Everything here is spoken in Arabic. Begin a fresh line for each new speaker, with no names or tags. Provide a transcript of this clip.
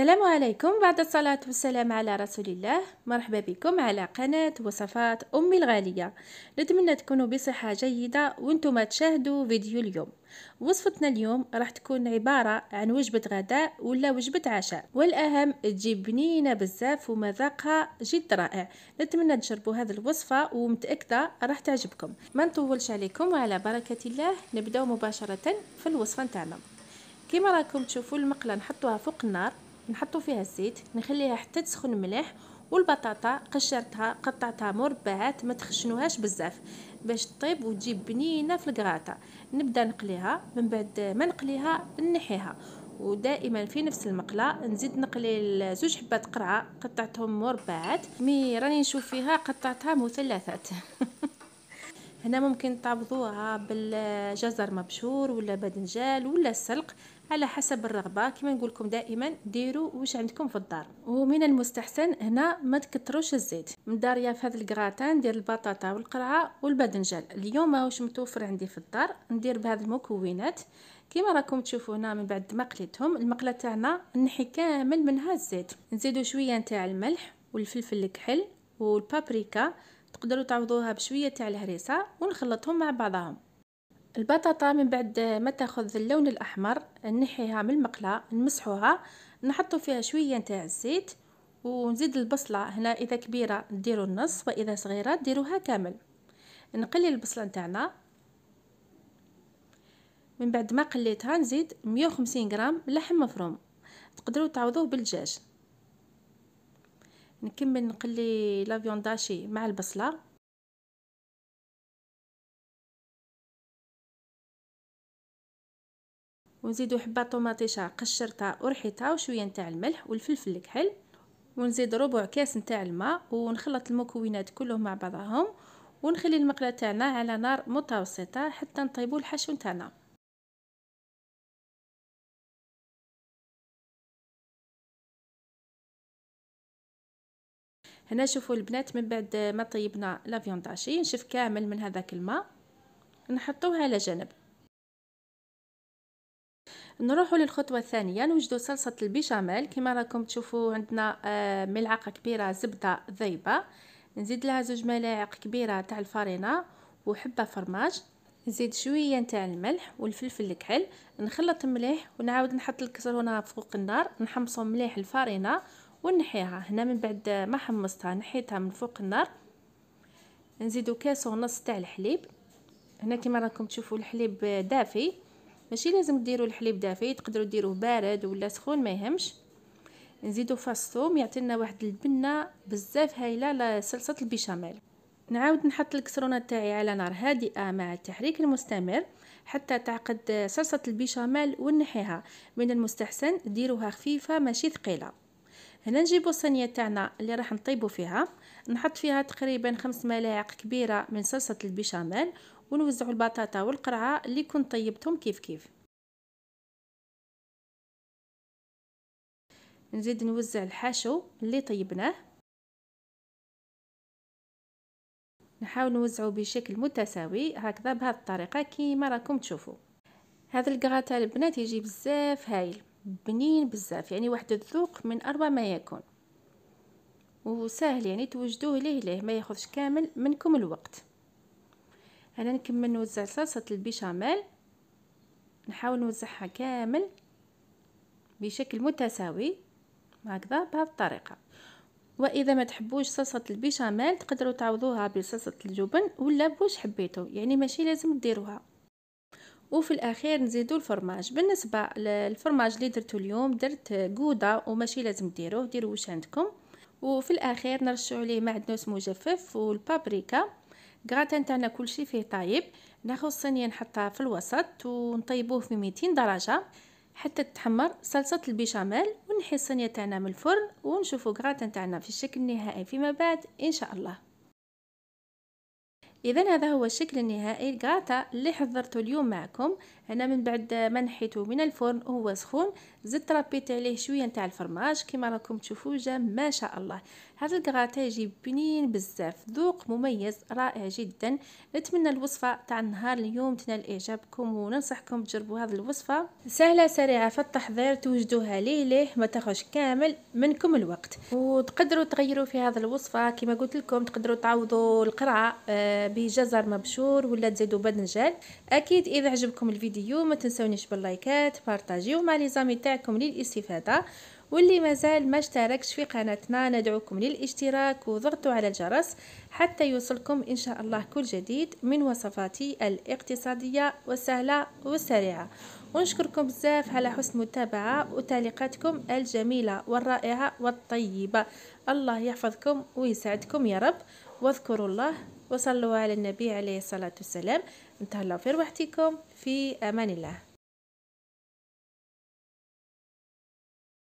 السلام عليكم بعد الصلاة والسلام على رسول الله مرحبا بكم على قناة وصفات أمي الغالية نتمنى تكونوا بصحة جيدة وانتم تشاهدوا فيديو اليوم وصفتنا اليوم راح تكون عبارة عن وجبة غداء ولا وجبة عشاء والأهم تجيب بنينة بزاف ومذاقها جد رائع نتمنى تجربوا هذه الوصفة ومتأكدة راح تعجبكم ما نطولش عليكم وعلى بركة الله نبدأ مباشرة في الوصفة نتاعنا كما راكم تشوفوا المقلة نحطوها فوق النار نحطو فيها الزيت نخليها حتى تسخن مليح والبطاطا قشرتها قطعتها مربعات ما تخشنوهاش بزاف باش تطيب وتجيب بنينه في الكراطه نبدا نقليها من بعد ما نقليها نحيها ودائما في نفس المقله نزيد نقلي زوج حبات قرعه قطعتهم مربعات مي راني نشوف فيها قطعتها مثلثات هنا ممكن تعبضوها بالجزر مبشور ولا بدنجال ولا السلق على حسب الرغبه كما نقول لكم دائما ديروا واش عندكم في الدار ومن المستحسن هنا ما تكتروش الزيت مداريه في هذا القراتان ندير البطاطا والقرعه والبدنجال اليوم واش متوفر عندي في الدار ندير بهذه المكونات كما راكم تشوفوا هنا من بعد ما قليتهم المقله تاعنا نحي كامل منها الزيت نزيدوا شويه تاع الملح والفلفل الكحل والبابريكا تقدروا تعوضوها بشويه تاع الهريسه ونخلطهم مع بعضهم البطاطا من بعد ما تاخذ اللون الاحمر نحيها من المقله نمسحوها نحطو فيها شويه تاع الزيت ونزيد البصله هنا اذا كبيره ديروا النص واذا صغيره ديروها كامل نقلي البصله نتاعنا من بعد ما قليتها نزيد 150 غرام لحم مفروم تقدروا تعوضوه بالدجاج نكمل نقلي لا فيونداشي مع البصله ونزيدو حبه طوماطيشا قشرتها ورحيتها وشويه نتاع الملح والفلفل الكحل ونزيد ربع كاس نتاع الماء ونخلط المكونات كلهم مع بعضهم ونخلي المقله تاعنا على نار متوسطه حتى نطيبو الحشو تاعنا هنا شوفوا البنات من بعد ما طيبنا لا فيونداشي نشف كامل من هذاك الماء نحطوها على جنب نروحوا للخطوه الثانيه نوجدوا صلصه البيشاميل كما راكم تشوفوا عندنا آه، ملعقه كبيره زبده ذايبه نزيد لها زوج ملاعق كبيره تاع الفارينه وحبه فرماج نزيد شويه نتاع الملح والفلفل الكحل نخلط مليح ونعاود نحط الكسر هنا فوق النار نحمصو مليح الفارينه ونحيها هنا من بعد ما حمصتها نحيتها من فوق النار نزيدو كاس ونص تاع الحليب هنا كما راكم تشوفوا الحليب دافي ماشي لازم ديروا الحليب دافي تقدروا ديروه بارد ولا سخون ما يهمش نزيدو فاس ثوم يعطينا واحد البنه بزاف هايله لصلصه البيشاميل نعاود نحط الكسرونه تاعي على نار هادئه مع التحريك المستمر حتى تعقد صلصه البيشاميل ونحيها من المستحسن ديروها خفيفه ماشي ثقيله هنا نجيبو الصينيه تاعنا اللي راح نطيبو فيها نحط فيها تقريبا خمس ملاعق كبيره من صلصه البيشاميل ونوزعو البطاطا والقرعه اللي كنت طيبتهم كيف كيف نزيد نوزع الحشو اللي طيبناه نحاول نوزعو بشكل متساوي هكذا بهذه الطريقه كيما راكم تشوفوا هذا الكغا البنات يجي بزاف هايل بنين بزاف يعني واحد الذوق من اروع ما يكون وسهل يعني توجدوه ليه ليه ما ياخذش كامل منكم الوقت انا نكمل نوزع صلصه البيشاميل نحاول نوزعها كامل بشكل متساوي هكذا بهذه الطريقه واذا ما تحبوش صلصه البيشاميل تقدروا تعوضوها بصلصه الجبن ولا بوش حبيتو يعني ماشي لازم ديروها وفي الاخير نزيدو الفرماج بالنسبه للفرماج اللي درتو اليوم درت قوده وماشي لازم ديروه ديروا واش عندكم وفي الاخير نرشو عليه معدنوس مجفف والبابريكا غراتان تاعنا كلشي فيه طايب ناخذ الصينيه نحطها في الوسط ونطيبوه في 200 درجه حتى تتحمر صلصه البيشاميل ونحي الصينيه تاعنا من الفرن ونشوفو غراتان تاعنا في الشكل النهائي فيما بعد ان شاء الله اذا هذا هو الشكل النهائي الكاتا اللي حضرته اليوم معكم انا من بعد ما نحيته من الفرن وهو سخون زدت ربيت عليه شويه نتاع الفرماج كما راكم تشوفوا جا ما شاء الله هذا الكغاتا يجي بنين بزاف ذوق مميز رائع جدا نتمنى الوصفه تاع النهار اليوم تنال اعجابكم وننصحكم تجربوا هذه الوصفه سهله سريعه في التحضير توجدوها ليه ليه ما تاخذش كامل منكم الوقت وتقدروا تغيروا في هذه الوصفه كما قلت لكم تقدروا تعوضوا القرعه آه، بجزر مبشور ولا تزيدوا بدنجان اكيد اذا عجبكم الفيديو ما تنسونيش باللايكات بارطاجيو مع لي زامي تاعكم للاستفاده واللي مازال ما اشتركش في قناتنا ندعوكم للاشتراك وضغطوا على الجرس حتى يوصلكم ان شاء الله كل جديد من وصفاتي الاقتصاديه والسهله والسريعه ونشكركم بزاف على حسن المتابعه وتعليقاتكم الجميله والرائعه والطيبه الله يحفظكم ويسعدكم يا رب واذكروا الله وصلوا على النبي عليه الصلاة والسلام نتهلاو في رواحتكم في أمان الله